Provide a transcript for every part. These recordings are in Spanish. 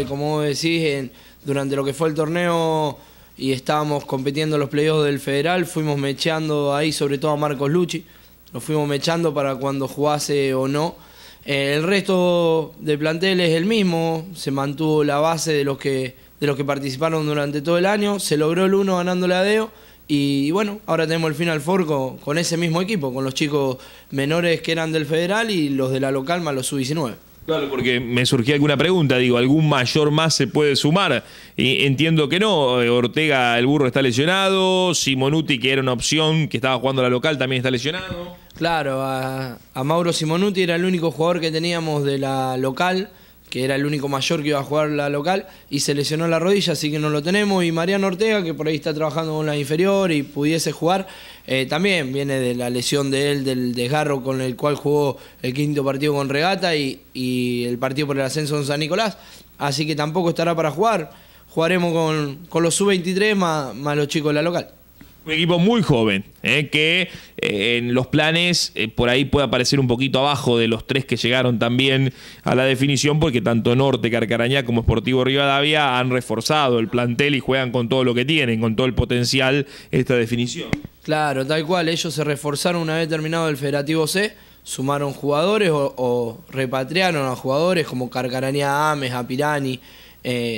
y como decís, durante lo que fue el torneo y estábamos compitiendo los playoffs del Federal, fuimos mechando ahí sobre todo a Marcos Lucci, lo fuimos mechando para cuando jugase o no. Eh, el resto de plantel es el mismo, se mantuvo la base de los que, de los que participaron durante todo el año, se logró el uno ganando a Deo y bueno, ahora tenemos el Final Four con, ese mismo equipo, con los chicos menores que eran del Federal y los de la local más los sub-19. Claro, porque me surgía alguna pregunta, digo, ¿algún mayor más se puede sumar? y entiendo que no, eh, Ortega el burro está lesionado, Simonuti que era una opción, que estaba jugando la local, también está lesionado. Claro, a, a Mauro Simonuti era el único jugador que teníamos de la local que era el único mayor que iba a jugar la local, y se lesionó la rodilla, así que no lo tenemos. Y Mariano Ortega, que por ahí está trabajando con la inferior y pudiese jugar, eh, también viene de la lesión de él, del desgarro con el cual jugó el quinto partido con Regata y, el partido por el ascenso en San Nicolás, así que tampoco estará para jugar. Jugaremos con, los sub-23 más, más los chicos de la local un equipo muy joven, eh, que eh, en los planes eh, por ahí puede aparecer un poquito abajo de los tres que llegaron también a la definición, porque tanto Norte, Carcarañá como Sportivo Rivadavia han reforzado el plantel y juegan con todo lo que tienen, con todo el potencial esta definición. Claro, tal cual, ellos se reforzaron una vez terminado el Federativo C, sumaron jugadores o, repatriaron a jugadores como Carcarañá Ames, Apirani,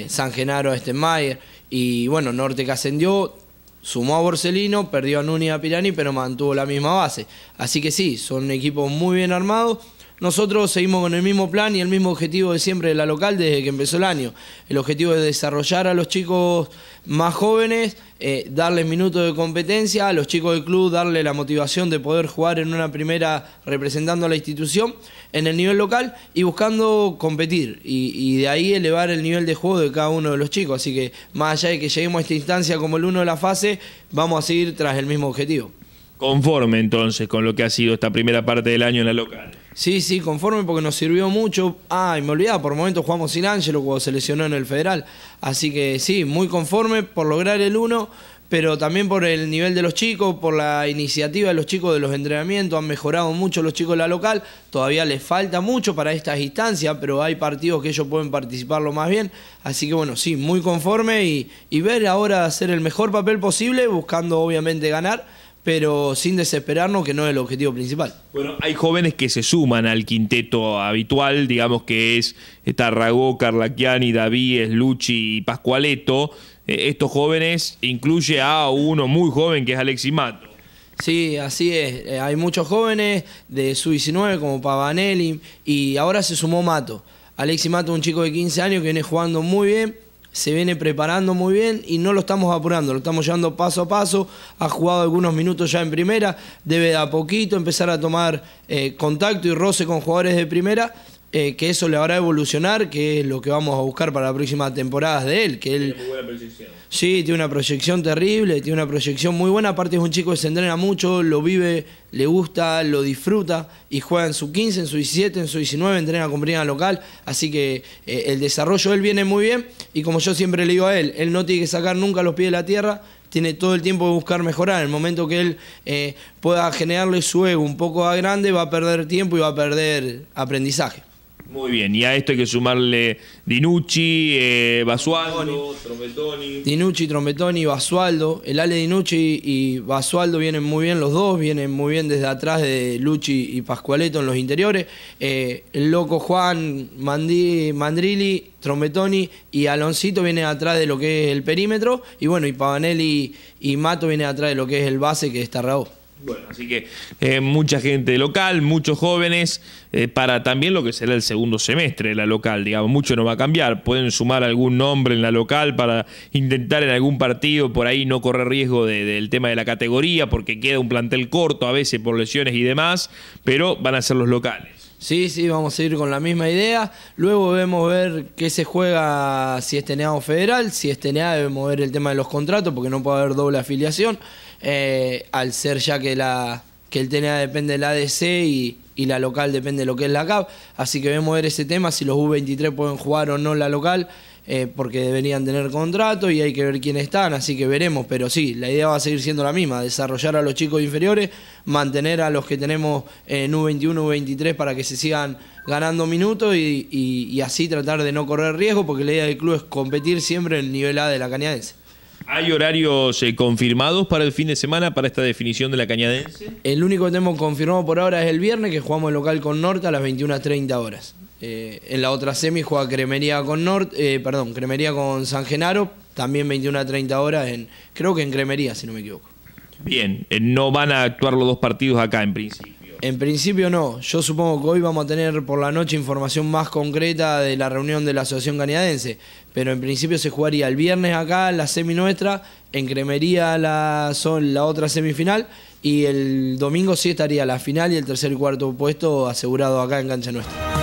San Genaro Estenmayer, y bueno, Norte que ascendió sumó a Borsellino, perdió a Núñez y a Pirani, pero mantuvo la misma base. Así que sí, son equipos muy bien armados nosotros seguimos con el mismo plan y el mismo objetivo de siempre de la local desde que empezó el año. El objetivo es desarrollar a los chicos más jóvenes, eh, darles minutos de competencia, a los chicos del club darle la motivación de poder jugar en una primera representando a la institución en el nivel local y buscando competir y de ahí elevar el nivel de juego de cada uno de los chicos. Así que más allá de que lleguemos a esta instancia como el uno de la fase, vamos a seguir tras el mismo objetivo. Conforme entonces con lo que ha sido esta primera parte del año en la local. Sí, sí, conforme porque nos sirvió mucho. Ah, y me olvidaba, por momentos jugamos sin Ángelo cuando se lesionó en el Federal. Así que sí, muy conforme por lograr el 1, pero también por el nivel de los chicos, por la iniciativa de los chicos de los entrenamientos. Han mejorado mucho los chicos de la local. Todavía les falta mucho para estas instancias, pero hay partidos que ellos pueden participarlo más bien. Así que bueno, sí, muy conforme y, y ver ahora hacer el mejor papel posible, buscando obviamente ganar pero sin desesperarnos, que no es el objetivo principal. Bueno, hay jóvenes que se suman al quinteto habitual, digamos que es Tarragó, Carlaquiani, Davíes, Luchi y Pascualeto. Eh, estos jóvenes incluye a uno muy joven que es Alexi Mato. Sí, así es. Eh, hay muchos jóvenes de su 19 como Pavanelli y ahora se sumó Mato. Alexi Mato, un chico de 15 años que viene jugando muy bien se viene preparando muy bien y no lo estamos apurando, lo estamos llevando paso a paso, ha jugado algunos minutos ya en primera, debe de a poquito empezar a tomar eh, contacto y roce con jugadores de primera eh, que eso le habrá evolucionar, que es lo que vamos a buscar para las próximas temporadas de él. Que él tiene Sí, tiene una proyección terrible, tiene una proyección muy buena. Aparte, es un chico que se entrena mucho, lo vive, le gusta, lo disfruta y juega en su 15, en su 17, en su 19, entrena con primera local. Así que eh, el desarrollo de él viene muy bien. Y como yo siempre le digo a él, él no tiene que sacar nunca los pies de la tierra, tiene todo el tiempo de buscar mejorar. En el momento que él eh, pueda generarle su ego un poco a grande, va a perder tiempo y va a perder aprendizaje. Muy bien, y a esto hay que sumarle Dinucci, eh, Basualdo, Trombetoni. Dinucci, Trombetoni, Basualdo. El Ale Dinucci y Basualdo vienen muy bien los dos, vienen muy bien desde atrás de Luchi y Pascualeto en los interiores. Eh, el loco Juan, Mandi, Mandrilli, Trombetoni y Aloncito vienen atrás de lo que es el perímetro. Y bueno, y Pavanelli y Mato vienen atrás de lo que es el base que es Tarrao. Bueno, así que eh, mucha gente local, muchos jóvenes, eh, para también lo que será el segundo semestre de la local, digamos, mucho no va a cambiar. Pueden sumar algún nombre en la local para intentar en algún partido por ahí no correr riesgo del tema de la categoría, porque queda un plantel corto a veces por lesiones y demás, pero van a ser los locales. Sí, sí, vamos a seguir con la misma idea. Luego vemos ver qué se juega si es TNA o federal. Si es TNA debemos ver el tema de los contratos porque no puede haber doble afiliación. Eh, al ser ya que, la, que el TNA depende de la ADC y, la local depende de lo que es la CAP. Así que debemos ver ese tema, si los U23 pueden jugar o no la local. Eh, porque deberían tener contrato y hay que ver quién están, así que veremos, pero sí, la idea va a seguir siendo la misma, desarrollar a los chicos inferiores, mantener a los que tenemos en U21, U23 para que se sigan ganando minutos y, así tratar de no correr riesgo, porque la idea del club es competir siempre en el nivel A de la cañadense. ¿Hay horarios eh, confirmados para el fin de semana, para esta definición de la Cañadense? El único que tenemos confirmado por ahora es el viernes, que jugamos el local con Norte a las 21.30 horas. Eh, en la otra semi juega Cremería con eh, perdón, Cremería con San Genaro, también 21 a 30 horas, en, creo que en Cremería, si no me equivoco. Bien, eh, no van a actuar los dos partidos acá en principio. En principio no, yo supongo que hoy vamos a tener por la noche información más concreta de la reunión de la Asociación canadiense, pero en principio se jugaría el viernes acá la semi nuestra, en Cremería la, son la otra semifinal y el domingo sí estaría la final y el tercer y cuarto puesto asegurado acá en cancha nuestra.